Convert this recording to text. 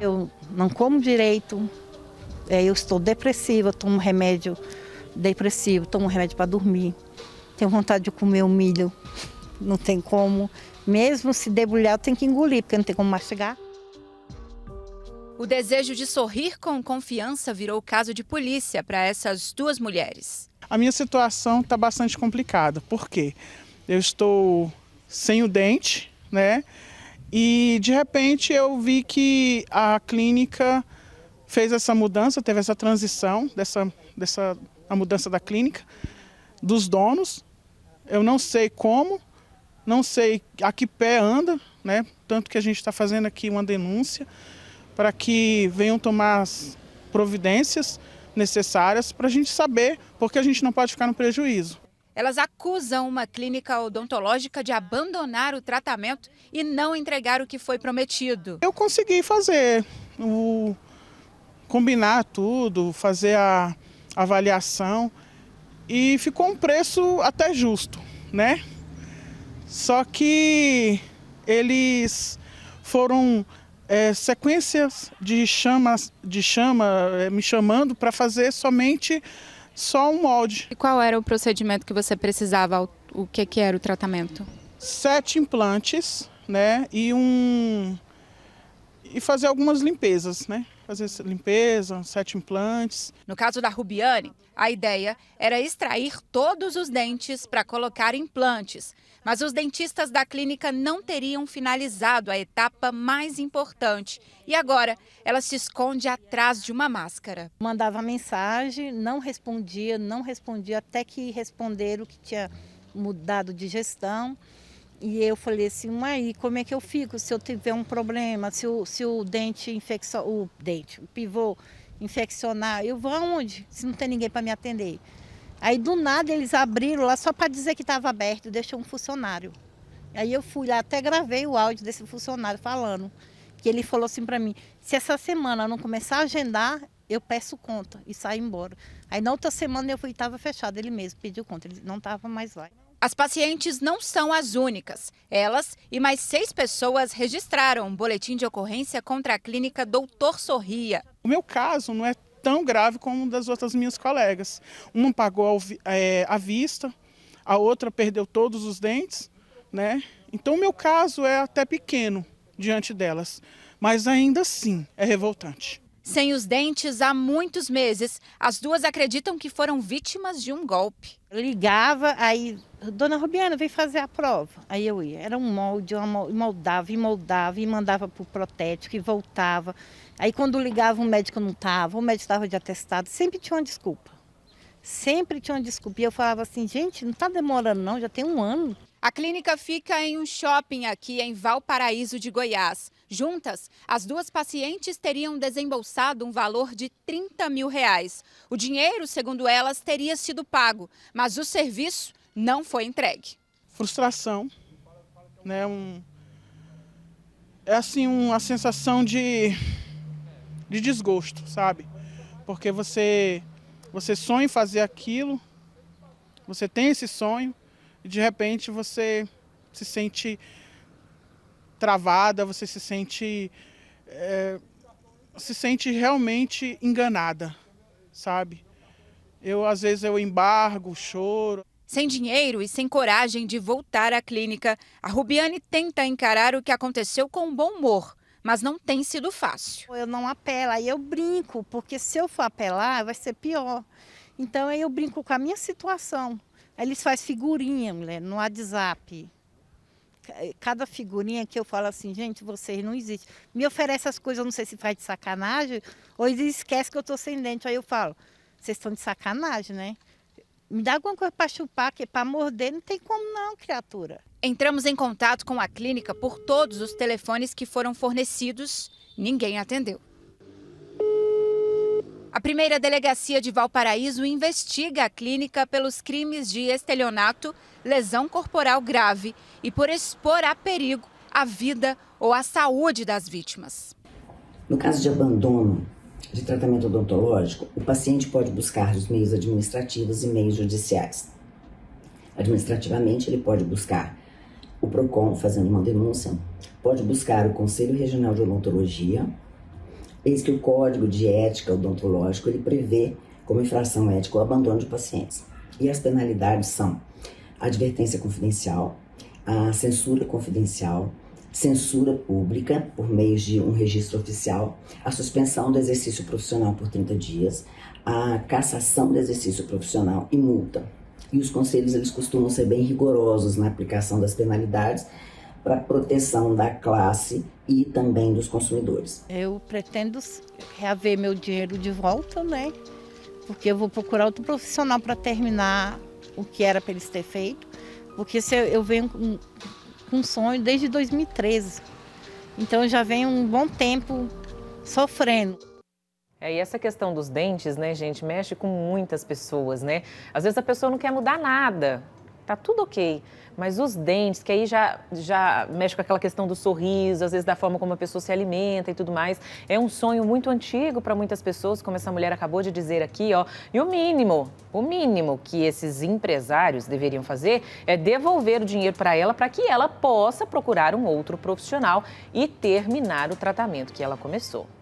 Eu não como direito, é, eu estou depressiva, tomo remédio depressivo, tomo remédio para dormir. Tenho vontade de comer o milho, não tem como. Mesmo se debulhar, eu tenho que engolir, porque não tem como mastigar. O desejo de sorrir com confiança virou caso de polícia para essas duas mulheres. A minha situação está bastante complicada. Por quê? Eu estou sem o dente, né? E de repente eu vi que a clínica fez essa mudança, teve essa transição dessa, dessa a mudança da clínica dos donos. Eu não sei como, não sei a que pé anda, né? Tanto que a gente está fazendo aqui uma denúncia para que venham tomar as providências necessárias para a gente saber, porque a gente não pode ficar no prejuízo. Elas acusam uma clínica odontológica de abandonar o tratamento e não entregar o que foi prometido. Eu consegui fazer, o, combinar tudo, fazer a avaliação e ficou um preço até justo, né? Só que eles foram é, sequências de chamas, de chama, é, me chamando para fazer somente só um molde. E qual era o procedimento que você precisava? O que, que era o tratamento? Sete implantes, né? E um. E fazer algumas limpezas, né? fazer limpeza, sete implantes. No caso da Rubiane, a ideia era extrair todos os dentes para colocar implantes. Mas os dentistas da clínica não teriam finalizado a etapa mais importante. E agora ela se esconde atrás de uma máscara. Mandava mensagem, não respondia, não respondia, até que responderam que tinha mudado de gestão. E eu falei assim, mas como é que eu fico se eu tiver um problema, se o, se o dente infecção, o dente, o pivô infeccionar, eu vou aonde? Se não tem ninguém para me atender. Aí do nada eles abriram lá só para dizer que estava aberto, deixou um funcionário. Aí eu fui lá, até gravei o áudio desse funcionário falando que ele falou assim para mim: se essa semana não começar a agendar, eu peço conta e saio embora. Aí na outra semana eu fui, estava fechado ele mesmo, pediu conta, ele não estava mais lá. As pacientes não são as únicas. Elas e mais seis pessoas registraram um boletim de ocorrência contra a clínica Doutor Sorria. O meu caso não é tão grave como das outras minhas colegas. Uma pagou é, à vista, a outra perdeu todos os dentes, né? Então o meu caso é até pequeno diante delas, mas ainda assim é revoltante. Sem os dentes há muitos meses, as duas acreditam que foram vítimas de um golpe. Ligava, aí, dona Rubiana, vem fazer a prova. Aí eu ia. Era um molde, eu moldava e moldava e mandava para o protético e voltava. Aí quando ligava, o médico não estava, o médico estava de atestado, sempre tinha uma desculpa. Sempre tinha uma desculpa. E eu falava assim, gente, não está demorando não, já tem um ano. A clínica fica em um shopping aqui em Valparaíso de Goiás. Juntas, as duas pacientes teriam desembolsado um valor de 30 mil reais. O dinheiro, segundo elas, teria sido pago, mas o serviço não foi entregue. Frustração, né? Um, é assim uma sensação de, de desgosto, sabe? Porque você, você sonha em fazer aquilo, você tem esse sonho, de repente você se sente travada, você se sente é, se sente realmente enganada, sabe? Eu às vezes eu embargo, choro. Sem dinheiro e sem coragem de voltar à clínica, a Rubiane tenta encarar o que aconteceu com bom humor, mas não tem sido fácil. Eu não apelo, aí eu brinco, porque se eu for apelar, vai ser pior. Então aí eu brinco com a minha situação. Eles fazem figurinha, mulher, no WhatsApp. Eh, cada figurinha que eu falo assim, gente, vocês não existem. Me oferece as coisas, eu não sei se faz de sacanagem, ou eles esquecem que eu estou sem dente. Aí eu falo, vocês estão de sacanagem, né? Me dá alguma coisa para chupar, que para morder não tem como não, criatura. Entramos em contato com a clínica por todos os telefones que foram fornecidos. Ninguém atendeu. A primeira delegacia de Valparaíso investiga a clínica pelos crimes de estelionato, lesão corporal grave e por expor a perigo a vida ou a saúde das vítimas. No caso de abandono de tratamento odontológico, o paciente pode buscar os meios administrativos e meios judiciais. Administrativamente, ele pode buscar o PROCON fazendo uma denúncia, pode buscar o Conselho Regional de Odontologia Eis que o Código de Ética Odontológico ele prevê como infração ética o abandono de pacientes. E as penalidades são advertência confidencial, a censura confidencial, censura pública por meio de um registro oficial, a suspensão do exercício profissional por 30 dias, a cassação do exercício profissional e multa. E os conselhos eles costumam ser bem rigorosos na aplicação das penalidades para proteção da classe e também dos consumidores. Eu pretendo reaver meu dinheiro de volta, né? Porque eu vou procurar outro profissional para terminar o que era para eles ter feito, porque se eu venho com um sonho desde 2013. Então eu já venho um bom tempo sofrendo. É, e essa questão dos dentes, né, gente, mexe com muitas pessoas, né? Às vezes a pessoa não quer mudar nada, tá tudo ok. Mas os dentes, que aí já, já mexe com aquela questão do sorriso, às vezes da forma como a pessoa se alimenta e tudo mais. É um sonho muito antigo para muitas pessoas, como essa mulher acabou de dizer aqui, ó. E o mínimo, o mínimo que esses empresários deveriam fazer é devolver o dinheiro para ela para que ela possa procurar um outro profissional e terminar o tratamento que ela começou.